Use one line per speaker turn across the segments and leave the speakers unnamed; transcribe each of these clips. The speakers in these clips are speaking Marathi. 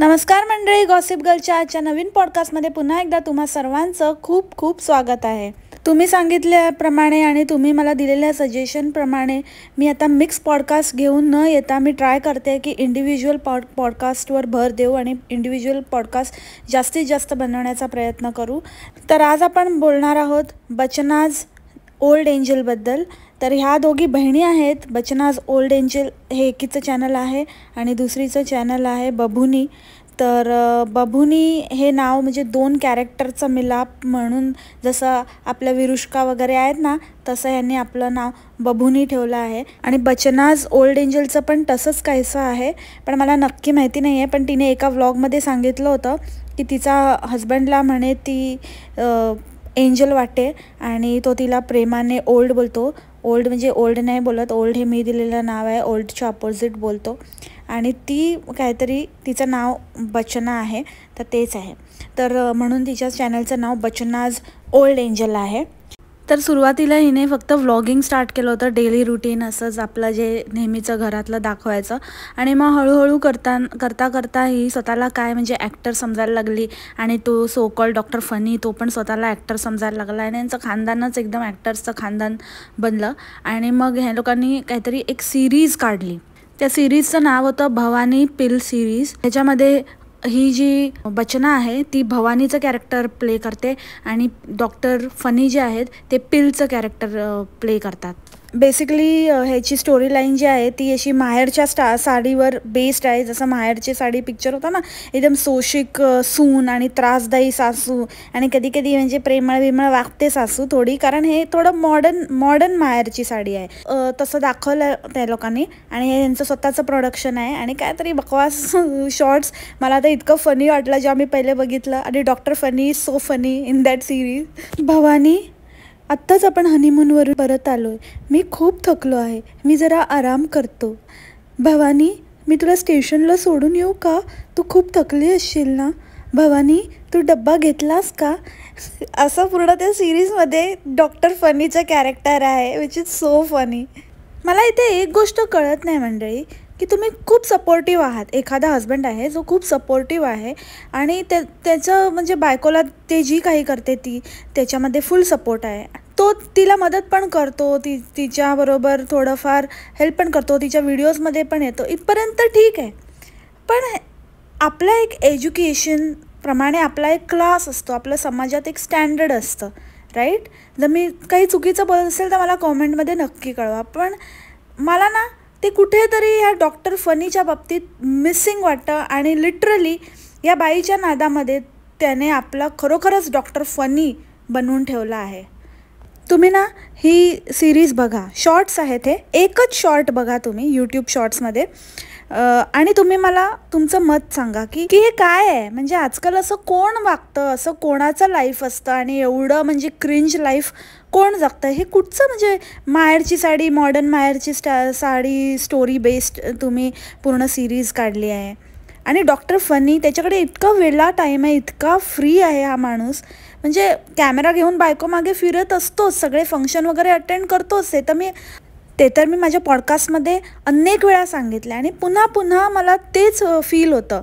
नमस्कार मंडळी गॉसिप गर्लच्या आजच्या नवीन पॉडकास्टमध्ये पुन्हा एकदा तुम्हा सर्वांचं खूप खूप स्वागत आहे तुम्ही सांगितल्याप्रमाणे आणि तुम्ही मला दिलेल्या सजेशनप्रमाणे मी आता मिक्स पॉडकास्ट घेऊन न येता मी ट्राय करते की इंडिव्हिज्युअल पॉड पॉडकास्टवर भर देऊ आणि इंडिव्हिज्युअल पॉडकास्ट जास्तीत जास्त बनवण्याचा प्रयत्न करू तर आज आपण बोलणार आहोत बचनाज ओल्ड एंजलबद्दल तर ह्या दोघी बहिणी आहेत बचनाज ओल्ड एंजल हे एकीचं चॅनल आहे आणि दुसरीचं चॅनल आहे बभुनी तर बभुनी हे नाव म्हणजे दोन कॅरेक्टरचा मिलाप म्हणून जसं आपल्या विरुष्का वगैरे आहेत ना तसं यांनी आपलं नाव बभुनी ठेवलं आहे आणि बचनाज ओल्ड एंजलचं पण तसंच काहीसं आहे पण मला नक्की माहिती नाही आहे पण तिने एका व्लॉगमध्ये सांगितलं होतं की तिचा हजबंडला म्हणे ती एंजल वाटते आणि तो तिला प्रेमाने ओल्ड बोलतो ओल्ड म्हणजे ओल्ड नाही बोलत ओल्ड हे मी दिलेलं नाव आहे ओल्डच्या ऑपोजिट बोलतो आणि ती काहीतरी तिचं नाव बचना आहे तर तेच आहे तर म्हणून तिच्या चॅनलचं नाव बचनाज ओल्ड एंजल आहे तर सुरुवातीला हिने फक्त व्लॉगिंग स्टार्ट केलं होतं डेली रुटीन असंच आपलं जे नेहमीचं घरातलं दाखवायचं आणि मग हळूहळू करता करता करता ही स्वतःला काय म्हणजे ॲक्टर समजायला लागली आणि तो सोकॉल डॉक्टर फनी तो पण स्वतःला ॲक्टर समजायला लागला आणि यांचं खानदानच एकदम ॲक्टर्सचं खानदान बनलं आणि मग ह्या लोकांनी काहीतरी एक सिरीज काढली त्या सिरीजचं नाव होतं भवानी पिल सिरीज त्याच्यामध्ये ही जी बचना आहे ती भवानीचं कॅरेक्टर प्ले करते आणि डॉक्टर फनी जे आहेत ते पिलचं कॅरेक्टर प्ले करतात बेसिकली ह्याची स्टोरी लाईन जी आहे ती अशी माहेरच्या स्टा साडीवर बेस्ड आहे जसं माहेरची साडी पिक्चर होता ना एकदम सोशिक सून आणि त्रासदायी सासू आणि कधी कधी म्हणजे प्रेमळ विमळ वागते सासू थोडी कारण हे थोडं मॉडर्न मॉडर्न माहेरची साडी आहे तसं दाखवलं त्या लोकांनी आणि हे यांचं स्वतःचं प्रोडक्शन आहे आणि काय तरी बकवास शॉर्ट्स मला तर इतकं फनी वाटलं जेव्हा मी पहिले बघितलं आणि doctor funny so funny in that series Bhavani आत्ताच आपण हनीमूनवरून परत आलो मी खूप थकलो आहे मी जरा आराम करतो भवानी मी तुला स्टेशनला सोडून येऊ का तू खूप थकली असशील ना भवानी तू डब्बा घेतलास का असं पूर्ण त्या सिरीजमध्ये डॉक्टर फनीचं कॅरेक्टर आहे विच इज सो फनी मला इथे एक गोष्ट कळत नाही मंडळी की तुम्ही खूप सपोर्टिव्ह आहात एखादा हस्बंड आहे जो खूप सपोर्टिव्ह आहे आणि त्या त्याचं म्हणजे बायकोला ते जी काही करते ती त्याच्यामध्ये फुल सपोर्ट आहे तो तिला मदत पण करतो ती तिच्याबरोबर थोडंफार हेल्प पण करतो तिच्या व्हिडिओजमध्ये पण येतो इथपर्यंत ठीक आहे पण आपलं एक एज्युकेशन प्रमाणे आपला एक क्लास असतो आपल्या समाजात एक स्टँडर्ड असतं राईट जर मी काही चुकीचं बोलत असेल तर मला कॉमेंटमध्ये नक्की कळवा पण मला ना ते कुठेतरी या डॉक्टर फनीच्या बाबतीत मिसिंग वाटतं आणि लिटरली या बाईच्या नादामध्ये त्याने आपला खरोखरच डॉक्टर फनी बनवून ठेवला आहे तुम्ही ना ही सिरीज बघा शॉर्ट्स आहेत हे एकच शॉर्ट बघा तुम्ही यूट्यूब शॉर्ट्समध्ये आणि तुम्ही मला तुमचं मत सांगा की की हे काय आहे म्हणजे आजकाल असं कोण वागतं असं कोणाचं लाईफ असतं आणि एवढं म्हणजे क्रिंज लाईफ कोण जगतं हे कुठचं म्हणजे माहेरची साडी मॉडर्न माहेरची स्टा साडी स्टोरी बेस्ड तुम्ही पूर्ण सिरीज काढली आहे आणि डॉक्टर फनी त्याच्याकडे इतका वेळा टाईम आहे इतका फ्री आहे हा माणूस म्हणजे कॅमेरा घेऊन बायको मागे फिरत असतोच सगळे फंक्शन वगैरे अटेंड करतोच हे तर मी ते तर मी माझ्या पॉडकास्टमध्ये अनेक वेळा सांगितलं आणि पुन्हा पुन्हा मला तेच फील होतं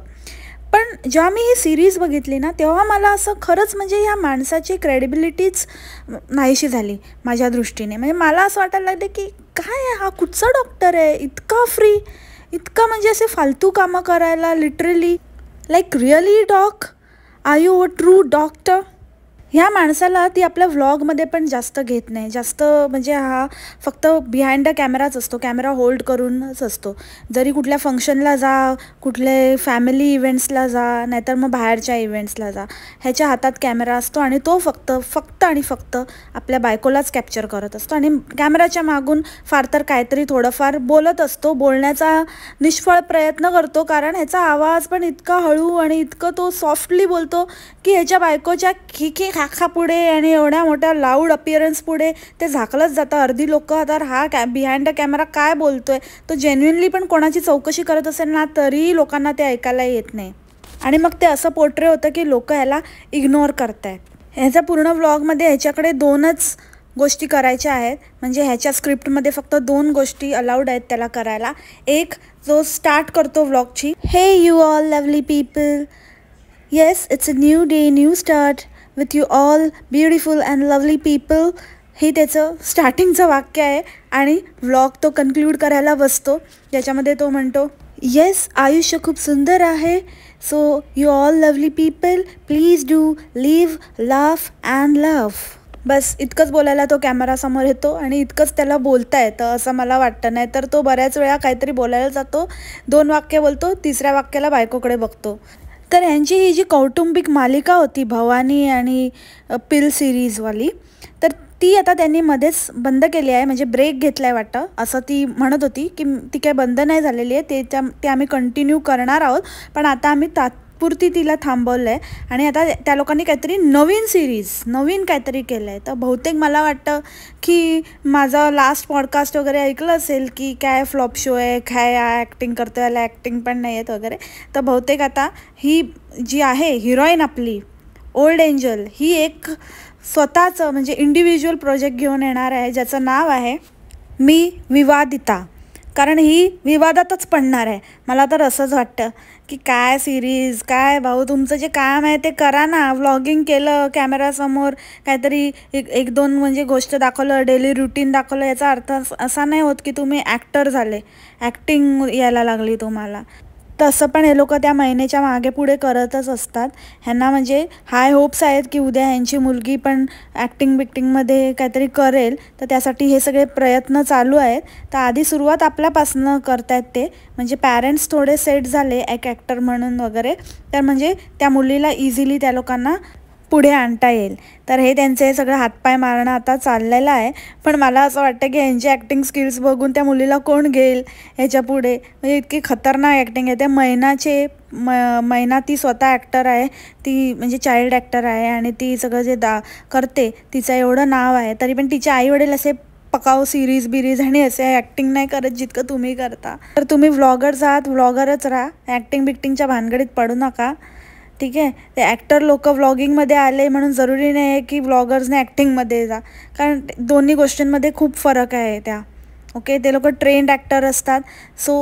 पण जेव्हा मी ही सिरीज बघितली ना तेव्हा मला असं खरंच म्हणजे ह्या माणसाची क्रेडिबिलिटीच नाहीशी झाली माझ्या दृष्टीने म्हणजे मला असं वाटायला लागलं की काय आहे हा कुठचा डॉक्टर आहे इतका फ्री इतका म्हणजे असे फालतू कामं करायला literally like really doc I you a true doctor ह्या माणसाला ती आपल्या व्लॉगमध्ये पण जास्त घेत नाही जास्त म्हणजे हा फक्त बिहाइंड द कॅमेराच असतो कॅमेरा होल्ड करूनच असतो जरी कुठल्या फंक्शनला जा कुठले फॅमिली इव्हेंट्सला जा नाहीतर मग बाहेरच्या इव्हेंट्सला जा ह्याच्या हातात कॅमेरा असतो आणि तो फक्त फक्त आणि फक्त आपल्या बायकोलाच कॅप्चर करत असतो आणि कॅमेराच्या मागून फार तर काहीतरी थोडंफार बोलत असतो बोलण्याचा निष्फळ प्रयत्न करतो कारण ह्याचा आवाज पण इतका हळू आणि इतकं तो सॉफ्टली बोलतो की ह्याच्या बायकोच्या खिखी शाखापुढे आणि एवढ्या मोठ्या लाऊड अपिअरन्स पुढे ते झाकलंच जातं अर्धी लोक तर हा कॅ बिहाइंड द कॅमेरा काय बोलतोय तो जेन्युनली पण कोणाची चौकशी करत असेल ना तरीही लोकांना ते ऐकायला येत नाही आणि मग ते असं पोर्ट्रे होतं की लोक ह्याला इग्नोर करत आहेत ह्याच्या पूर्ण व्लॉगमध्ये ह्याच्याकडे दोनच गोष्टी करायच्या आहेत म्हणजे ह्याच्या स्क्रिप्टमध्ये फक्त दोन गोष्टी अलाउड आहेत त्याला करायला एक जो स्टार्ट करतो व्लॉगची hey you all lovely people yes it's a new day new start with you all beautiful and lovely people हे त्याचं स्टार्टिंगचं वाक्य आहे आणि व्लॉग तो कन्क्लूड करायला बसतो ज्याच्यामध्ये तो म्हणतो येस आयुष्य खूप सुंदर आहे so you all lovely people please do live laugh and love बस इतकंच बोलायला तो कॅमेरासमोर येतो आणि इतकंच त्याला बोलता येतं असं मला वाटतं नाही तर तो बऱ्याच वेळा काहीतरी बोलायला जातो दोन वाक्य बोलतो तिसऱ्या वाक्याला बायकोकडे बघतो तर यांची ही जी कौटुंबिक मालिका होती भवानी आणि पिल सिरीजवाली तर ती आता त्यांनी मध्येच बंद केली आहे म्हणजे ब्रेक घेतला आहे वाटतं असं ती म्हणत होती की ती काय बंद नाही झालेली आहे ते त्या ते आम्ही कंटिन्यू करणार आहोत पण आता आम्ही तात तात्पुरती तिला थांबवलं आहे आणि आता त्या लोकांनी काहीतरी नवीन सिरीज नवीन काहीतरी केलं आहे तर बहुतेक मला वाटतं की माझा लास्ट पॉडकास्ट वगैरे ऐकलं असेल की काय फ्लॉप शो आहे काय ॲक्टिंग करतो याला ॲक्टिंग पण नाही आहेत वगैरे तर बहुतेक आता ही जी आहे हिरोईन आपली ओल्ड एंजल ही एक स्वतःचं म्हणजे इंडिव्हिज्युअल प्रोजेक्ट घेऊन येणार आहे ज्याचं नाव आहे मी विवादिता कारण ही विवादातच पडणार आहे मला तर असंच वाटतं की काय सिरीज काय भाऊ तुमचं जे काम आहे ते करा ना व्लॉगिंग केलं कॅमेरासमोर काहीतरी एक एक दोन म्हणजे गोष्ट दाखवलं डेली रुटीन दाखवलं याचा अर्थ असा नाही होत की तुम्ही ॲक्टर झाले ॲक्टिंग यायला लागली तुम्हाला तसं पण हे लोक त्या महिन्याच्या मागे पुढे करतच असतात ह्यांना म्हणजे हाय होप्स आहेत की उद्या ह्यांची मुलगी पण ॲक्टिंग बिक्टिंगमध्ये काहीतरी करेल तर त्यासाठी हे सगळे प्रयत्न चालू आहेत तर आधी सुरुवात आपल्यापासनं करतायत ते म्हणजे पॅरेंट्स थोडे सेट झाले एक ॲक्टर म्हणून वगैरे तर म्हणजे त्या मुलीला इझिली त्या लोकांना पुढे आणता येईल तर हे त्यांचे सगळं हातपाय मारणं आता चाललेलं आहे पण मला असं वाटतं की यांची ॲक्टिंग स्किल्स बघून त्या मुलीला कोण घेईल ह्याच्या पुढे म्हणजे इतकी खतरनाक ॲक्टिंग आहे त्या मैनाचे म मैना ती स्वतः ॲक्टर आहे ती म्हणजे चाइल्ड ॲक्टर आहे आणि ती सगळं जे दा करते तिचं एवढं नाव आहे तरी पण तिचे आईवडील असे पकाव सिरीज बिरीज आणि असे ॲक्टिंग नाही करत जितकं तुम्ही करता तर तुम्ही व्लॉगर्स आहात व्लॉगरच राहा ॲक्टिंग बिक्टिंगच्या भानगडीत पडू नका ठीक आहे ते ॲक्टर लोक व्लॉगिंगमध्ये आले म्हणून जरुरी नाही आहे की व्लॉगर्सने ॲक्टिंगमध्ये जा कारण दोन्ही गोष्टींमध्ये खूप फरक आहे त्या ओके ते लोक ट्रेंड ॲक्टर असतात सो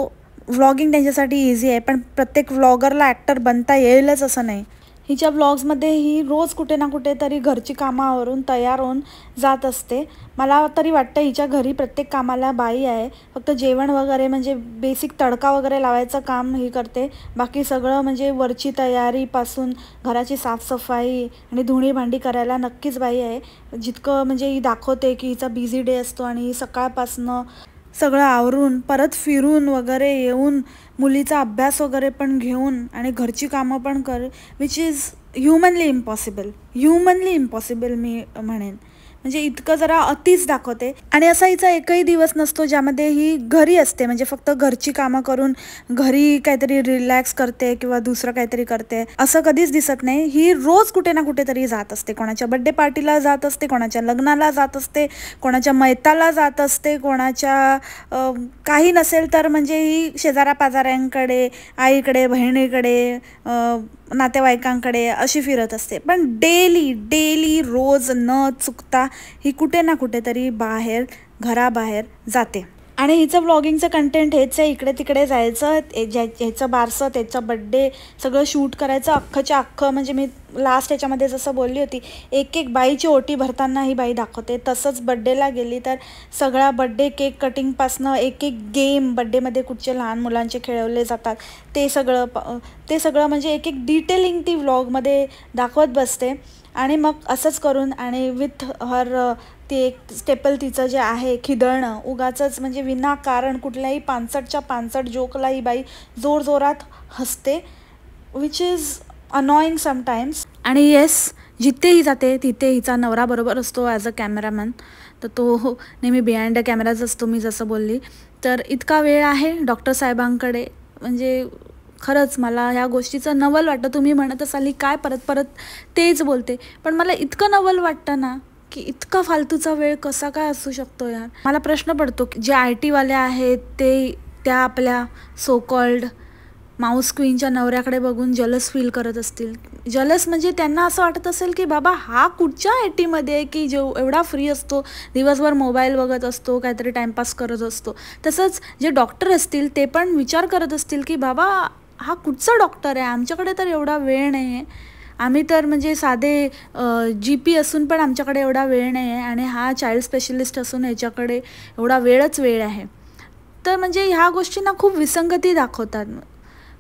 व्लॉगिंग त्यांच्यासाठी इझी आहे पण प्रत्येक व्लॉगरला ॲक्टर बनता येईलच असं नाही हिच्या ब्लॉग्समध्ये ही रोज कुठे ना कुठे तरी घरची कामावरून तयार होऊन जात असते मला तरी वाटतं हिच्या घरी प्रत्येक कामाला बाई आहे फक्त जेवण वगैरे म्हणजे बेसिक तडका वगैरे लावायचं काम ही करते बाकी सगळं म्हणजे वरची तयारीपासून घराची साफसफाई आणि धुणी भांडी करायला नक्कीच बाई आहे जितकं म्हणजे ही दाखवते की हिचा बिझी डे असतो आणि सकाळपासनं सगळं आवरून परत फिरून वगैरे येऊन मुलीचा अभ्यास वगैरे पण घेऊन आणि घरची कामं पण कर which is humanly impossible humanly impossible मी म्हणेन म्हणजे इतकं जरा अतिच दाखवते आणि असा हिचा एकही दिवस नसतो ज्यामध्ये ही घरी असते म्हणजे फक्त घरची कामं करून घरी काहीतरी रिलॅक्स करते किंवा दुसरं काहीतरी करते असं कधीच दिसत नाही ही रोज कुठे ना कुठेतरी जात असते कोणाच्या बड्डे पार्टीला जात असते कोणाच्या लग्नाला जात असते कोणाच्या मैताला जात असते कोणाच्या काही नसेल तर म्हणजे ही शेजाऱ्या पाजाऱ्यांकडे आईकडे बहिणीकडे नातेवाईकांकडे अशी फिरत असते पण डेली डेली रोज न चुकता ही कुठे ना कुठेतरी बाहेर घराबाहेर जाते आणि हिचं ब्लॉगिंगचं कंटेंट हेच आहे इकडे तिकडे जायचं ज्या ह्याचं बारसं त्याचं बड्डे सगळं शूट करायचं अख्खंच्या अख्खं म्हणजे मी लास्ट याच्यामध्ये जसं बोलली होती एक एक बाईची ओटी भरताना ही बाई दाखवते तसंच बड्डेला गेली तर सगळा बड्डे केक कटिंगपासनं एक एक गेम बड्डेमध्ये कुठचे लहान मुलांचे खेळवले जातात ते सगळं ते सगळं म्हणजे एक एक डिटेलिंग ती व्लॉगमध्ये दाखवत बसते आणि मग असंच करून आणि विथ हर ते एक स्टेपल तिचं जे आहे खिदळणं उगाचंच म्हणजे विनाकारण कुठल्याही पानसटच्या पानसट जोकलाही ही बाई जोरजोरात हसते विच इज अनॉईंग समटाईम्स आणि येस जिथेही जाते तिथे हिचा नवरा बरोबर असतो ॲज अ कॅमेरामॅन तर तो नेहमी बिहाइंड द कॅमेराच असतो मी जसं बोलली तर इतका वेळ आहे डॉक्टर साहेबांकडे म्हणजे खरंच मला ह्या गोष्टीचं नवल वाटतं तुम्ही म्हणत असाल ही काय परत परत तेच बोलते पण मला इतकं नवल वाटतं ना की इतका फालतूचा वेळ कसा काय असू शकतो यार मला प्रश्न पडतो की जे आय टीवाले आहेत ते त्या आपल्या सोकॉल्ड माऊस क्वीनच्या नवऱ्याकडे बघून जलस फील करत असतील जलस म्हणजे त्यांना असं वाटत असेल की बाबा हा कुठच्या आय टीमध्ये की जेव एवढा फ्री असतो दिवसभर मोबाईल बघत असतो काहीतरी टाईमपास करत असतो तसंच जे डॉक्टर असतील ते पण विचार करत असतील की बाबा हा कुठचा डॉक्टर आहे आमच्याकडे तर एवढा वेळ नाही आहे आम्ही तर म्हणजे साधे जी पी असून पण आमच्याकडे एवढा वेळ नाही आहे आणि हा चाइल्ड स्पेशलिस्ट असून ह्याच्याकडे एवढा वेळच वेळ आहे तर म्हणजे ह्या गोष्टींना खूप विसंगती दाखवतात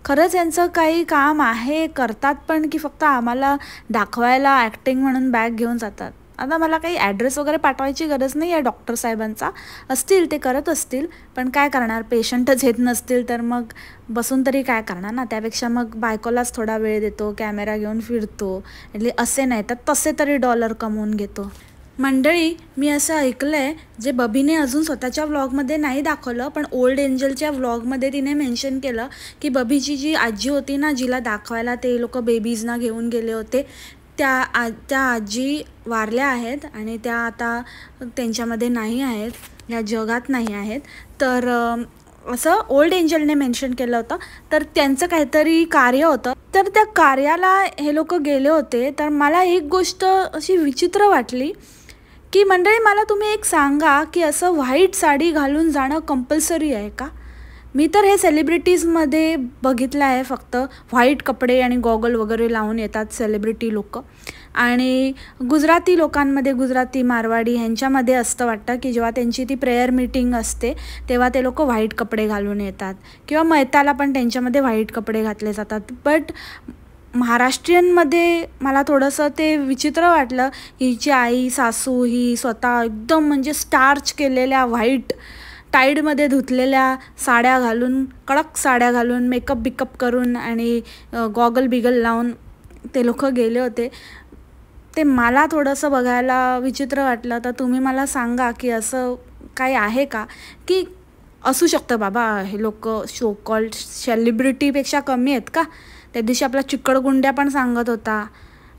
खरंच यांचं काही काम आहे करतात पण की फक्त आम्हाला दाखवायला ॲक्टिंग म्हणून बॅग घेऊन जातात आता मला काही ॲड्रेस वगैरे पाठवायची गरज नाही आहे डॉक्टर साहेबांचा असतील ते करत असतील पण काय करणार पेशंटच येत नसतील तर मग बसून तरी काय करणार ना त्यापेक्षा मग बायकोलाच थोडा वेळ देतो कॅमेरा घेऊन फिरतो म्हणजे असे नाही तर तसे तरी डॉलर कमवून घेतो मंडळी मी असं ऐकलं आहे जे बबीने अजून स्वतःच्या व्लॉगमध्ये नाही दाखवलं पण ओल्ड एंजलच्या व्लॉगमध्ये तिने मेन्शन केलं की बबीची जी आजी होती ना जिला दाखवायला ते लोक बेबीजना घेऊन गेले होते त्या आ त्या आजी वारल्या आहेत आणि त्या आता त्यांच्यामध्ये नाही आहेत या जगात नाही आहेत तर असं ओल्ड एंजलने मेन्शन केलं होतं तर त्यांचं काहीतरी कार्य होतं तर त्या कार्याला हे लोक गेले होते तर मला एक गोष्ट अशी विचित्र वाटली की मंडळी मला तुम्ही एक सांगा की असं व्हाईट साडी घालून जाणं कंपल्सरी आहे का मी तर हे सेलिब्रिटीजमध्ये बघितलं आहे फक्त व्हाईट कपडे आणि गॉगल वगैरे लावून येतात सेलिब्रिटी लोक आणि गुजराती लोकांमध्ये गुजराती मारवाडी ह्यांच्यामध्ये असतं वाटतं की जेव्हा त्यांची ती प्रेयर मीटिंग असते तेव्हा ते लोक व्हाईट कपडे घालून येतात किंवा मैताला पण त्यांच्यामध्ये व्हाईट कपडे घातले जातात बट महाराष्ट्रीयनमध्ये मला थोडंसं ते विचित्र वाटलं हिची आई सासू ही स्वतः एकदम म्हणजे स्टार्च केलेल्या व्हाईट टाईडमध्ये धुतलेल्या साड्या घालून कडक साड्या घालून मेकअप बिकअप करून आणि गॉगल बिगल लावून ते लोक गेले होते ते मला थोडंसं बघायला विचित्र वाटलं तर तुम्ही मला सांगा की असं काही आहे का की असू शकतं बाबा हे लोक शो कॉल्ड सेलिब्रिटीपेक्षा कमी आहेत का त्या दिवशी आपला चिकडगुंड्या पण सांगत होता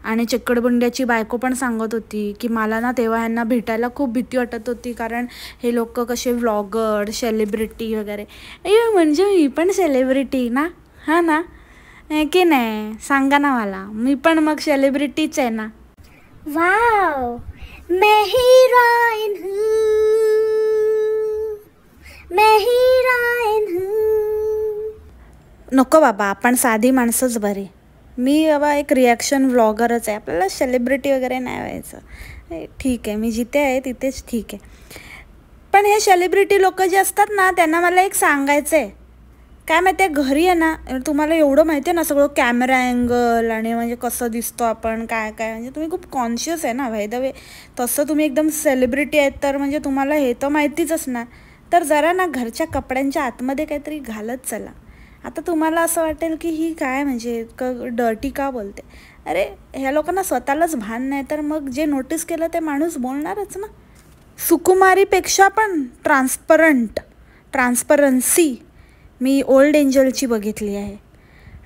आणि चक्कडबुंड्याची बायको पण सांगत होती की मला ना तेव्हा यांना भेटायला खूप भीती वाटत होती कारण हे लोक कसे व्लॉगर सेलिब्रिटी वगैरे अय म्हणजे मी पण सेलिब्रिटी ना हां ना की नाही सांगा ना मला मी पण मग सेलिब्रिटीच आहे ना वाव मैं मेहिरायन नको बाबा आपण साधी माणसंच बरी मी बाबा एक रिॲक्शन व्लॉगरच आहे आपल्याला सेलिब्रिटी वगैरे नाही व्हायचं ठीक आहे मी जिथे आहे तिथेच ठीक आहे पण हे सेलिब्रिटी लोक जे असतात ना त्यांना मला एक सांगायचं आहे काय माहिती आहे घरी आहे ना तुम्हाला एवढं माहिती आहे ना सगळं कॅमेरा अँगल आणि म्हणजे कसं दिसतो आपण काय काय म्हणजे तुम्ही खूप कॉन्शियस आहे ना भाई द वे तसं तुम्ही एकदम सेलिब्रिटी आहेत तर म्हणजे तुम्हाला हे तर माहितीच असणार तर जरा ना घरच्या कपड्यांच्या आतमध्ये काहीतरी घालत चला आता तुम्हाला असं वाटेल की ही काय म्हणजे क डर्टी का बोलते अरे ह्या लोकांना स्वतःलाच भान नाही तर मग जे नोटीस केलं ते माणूस बोलणारच ना सुकुमारीपेक्षा पण ट्रान्सपरंट ट्रान्सपरन्सी मी ओल्ड एंजलची बघितली आहे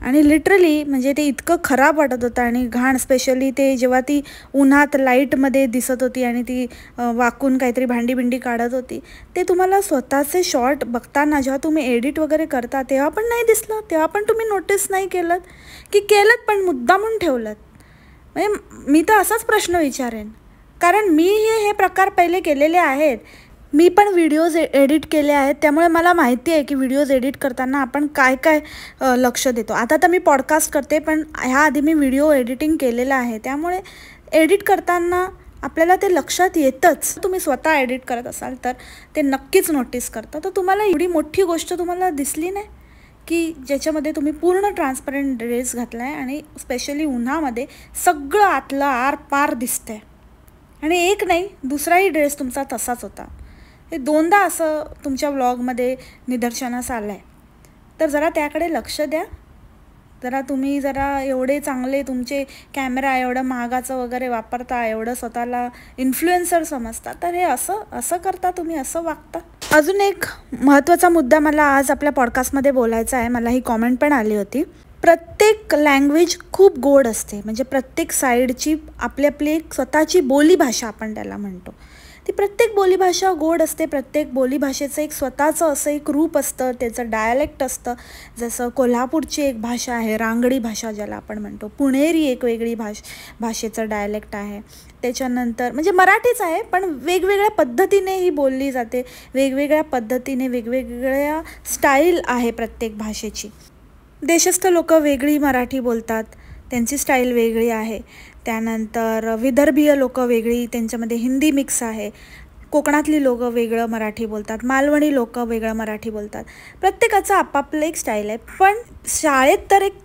आणि लिटरली म्हणजे ते इतकं खराब वाटत होतं आणि घाण स्पेशली ते जेव्हा ती उन्हात लाईटमध्ये दिसत होती आणि ती वाकून काहीतरी भांडी भिंडी काढत होती ते तुम्हाला स्वतःचे शॉर्ट बघताना जेव्हा तुम्ही एडिट वगैरे करता तेव्हा पण नाही दिसलं तेव्हा पण तुम्ही नोटीस नाही केलं की केलं पण मुद्दा म्हणून ठेवलं म्हणजे मी तर असाच प्रश्न विचारेन कारण मी हे हे प्रकार पहिले केलेले आहेत मी पण व्हिडिओज एडिट e- केले आहेत त्यामुळे मला माहिती आहे की व्हिडिओज एडिट करताना आपण काय काय लक्ष देतो आता तर मी पॉडकास्ट करते पण ह्याआधी मी व्हिडिओ एडिटिंग केलेलं आहे त्यामुळे एडिट करताना आपल्याला ते लक्षात येतंच तुम्ही स्वतः एडिट करत असाल तर ते नक्कीच नोटीस करता तर तुम्हाला एवढी मोठी गोष्ट तुम्हाला दिसली नाही की ज्याच्यामध्ये तुम्ही पूर्ण ट्रान्सपरंट ड्रेस घातला आहे आणि स्पेशली उन्हामध्ये सगळं आतलं आर पार दिसतंय आणि एक नाही दुसराही ड्रेस तुमचा तसाच होता ते दोनदा असं तुमच्या ब्लॉगमध्ये निदर्शनास आलं आहे तर जरा त्याकडे लक्ष द्या जरा तुम्ही जरा एवढे चांगले तुमचे कॅमेरा एवढं महागाचं वगैरे वापरता एवढं स्वतःला इन्फ्लुएन्सर समजता तर हे असं असं करता तुम्ही असं वागता अजून एक महत्त्वाचा मुद्दा मला आज आपल्या पॉडकास्टमध्ये बोलायचा आहे मला ही कॉमेंट पण आली होती प्रत्येक लँग्वेज खूप गोड असते म्हणजे प्रत्येक साईडची आपली आपली एक स्वतःची बोलीभाषा आपण त्याला म्हणतो ती प्रत्येक बोलीभाषा गोड असते प्रत्येक बोलीभाषेचं एक स्वतःचं असं एक रूप असतं त्याचं डायलेक्ट असतं जसं कोल्हापूरची एक भाषा आहे रांगडी भाषा ज्याला आपण म्हणतो पुणेरी एक वेगळी भाष भाषेचं डायलेक्ट आहे त्याच्यानंतर म्हणजे मराठीच आहे पण वेगवेगळ्या पद्धतीने ही बोलली जाते वेगवेगळ्या पद्धतीने वेगवेगळ्या स्टाईल आहे प्रत्येक भाषेची देशस्थ लोक वेगळी मराठी बोलतात त्यांची स्टाईल वेगळी आहे त्यानंतर विदर्भीय लोक वेगळी त्यांच्यामध्ये हिंदी मिक्स आहे कोकणातली लोक वेगळं मराठी बोलतात मालवणी लोक वेगळं मराठी बोलतात प्रत्येकाचं आपापलं एक स्टाईल आहे पण शाळेत तर एक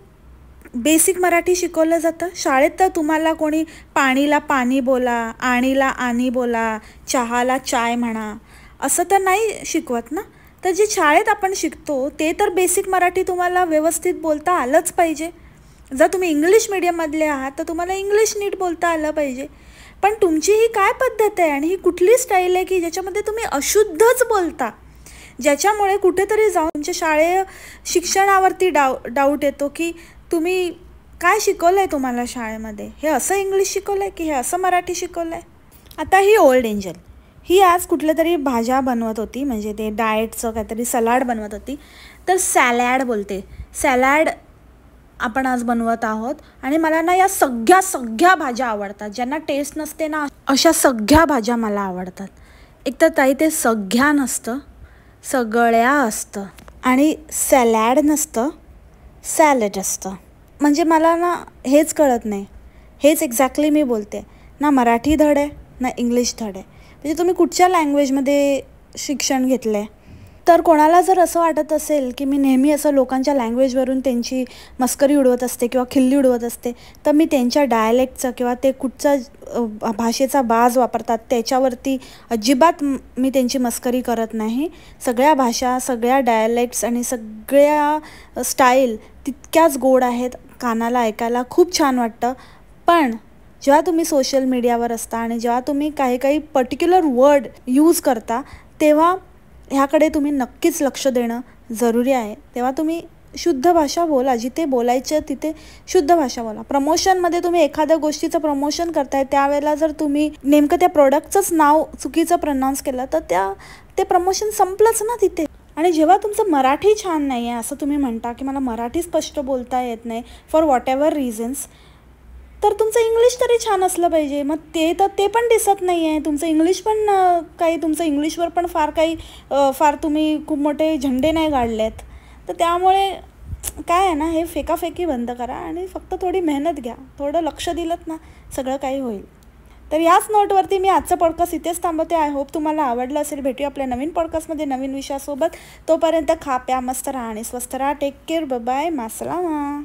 बेसिक मराठी शिकवलं जातं शाळेत तर तुम्हाला कोणी पाणीला पाणी बोला आणीला आणी बोला चहाला चाय म्हणा असं तर नाही शिकवत ना तर जे शाळेत आपण शिकतो ते तर बेसिक मराठी तुम्हाला व्यवस्थित बोलता आलंच पाहिजे जर तुम्ही इंग्लिश मिडियममधले आहात तर तुम्हाला इंग्लिश नीट बोलता आलं पाहिजे पण तुमची ही काय पद्धत आहे आणि ही कुठली स्टाईल आहे की ज्याच्यामध्ये तुम्ही अशुद्धच बोलता ज्याच्यामुळे कुठेतरी जाऊन तुमच्या शाळे शिक्षणावरती डाव डाऊट येतो की तुम्ही काय शिकवलं आहे तुम्हाला शाळेमध्ये हे असं इंग्लिश शिकवलं आहे की हे असं मराठी शिकवलं आहे आता ही ओल्ड एंजल ही आज कुठल्या तरी भाज्या बनवत होती म्हणजे ते डाएटचं काहीतरी सलाड बनवत होती तर सॅलॅड बोलते सॅलॅड आपण आज बनवत आहोत आणि मला ना या सगळ्या सगळ्या भाज्या आवडतात ज्यांना टेस्ट नसते ना अशा सगळ्या भाज्या मला आवडतात एक तर ताई ते सगळ्या नसतं सगळ्या असतं आणि सॅलॅड नसतं सॅलड असतं म्हणजे मला ना हेच कळत नाही हेच एक्झॅक्टली मी बोलते ना मराठी धड आहे ना इंग्लिश धड आहे म्हणजे तुम्ही कुठच्या लँग्वेजमध्ये शिक्षण घेतलं आहे तर कोणाला जर असं वाटत असेल की मी नेहमी असं लोकांच्या लँग्वेजवरून त्यांची मस्करी उडवत असते किंवा खिल्ली उडवत असते तर मी त्यांच्या डायलेक्टचं किंवा ते कुठचा भाषेचा बाज वापरतात त्याच्यावरती अजिबात मी त्यांची मस्करी करत नाही सगळ्या भाषा सगळ्या डायलेक्ट्स आणि सगळ्या स्टाईल तितक्याच गोड आहेत कानाला ऐकायला खूप छान वाटतं पण जेव्हा तुम्ही सोशल मीडियावर असता आणि जेव्हा तुम्ही काही काही पर्टिक्युलर वर्ड यूज करता तेव्हा ह्याकडे तुम्ही नक्कीच लक्ष देणं जरुरी आहे तेव्हा तुम्ही शुद्ध भाषा बोला जिथे बोलायचं तिथे शुद्ध भाषा बोला प्रमोशनमध्ये तुम्ही एखाद्या गोष्टीचं प्रमोशन करताय त्यावेळेला जर तुम्ही नेमकं त्या प्रोडक्टचंच नाव चुकीचं प्रनाऊन्स केलं तर त्या ते प्रमोशन संपलंच ना तिथे आणि जेव्हा तुमचं मराठी छान नाही आहे असं तुम्ही म्हणता की मला मराठी स्पष्ट बोलता येत नाही फॉर वॉट एव्हर रिझन्स तर तुमचं इंग्लिश तरी छान असलं पाहिजे मग ते तर ते पण दिसत नाही आहे तुमचं इंग्लिश पण काही तुमचं इंग्लिशवर पण फार काही फार तुम्ही खूप मोठे झेंडे नाही गाडलेत आहेत तर त्यामुळे काय आहे ना हे फेकाफेकी बंद करा आणि फक्त थोडी मेहनत घ्या थोडं लक्ष दिलं ना सगळं काही होईल तर याच नोटवरती मी आजचा पॉडकास्ट इथेच थांबवते आय होप तुम्हाला आवडलं असेल भेटू आपल्या नवीन पॉडकास्टमध्ये नवीन विषयासोबत तोपर्यंत खा प्या मस्त राहा आणि स्वस्त राहा टेक केअर बाय मासलामा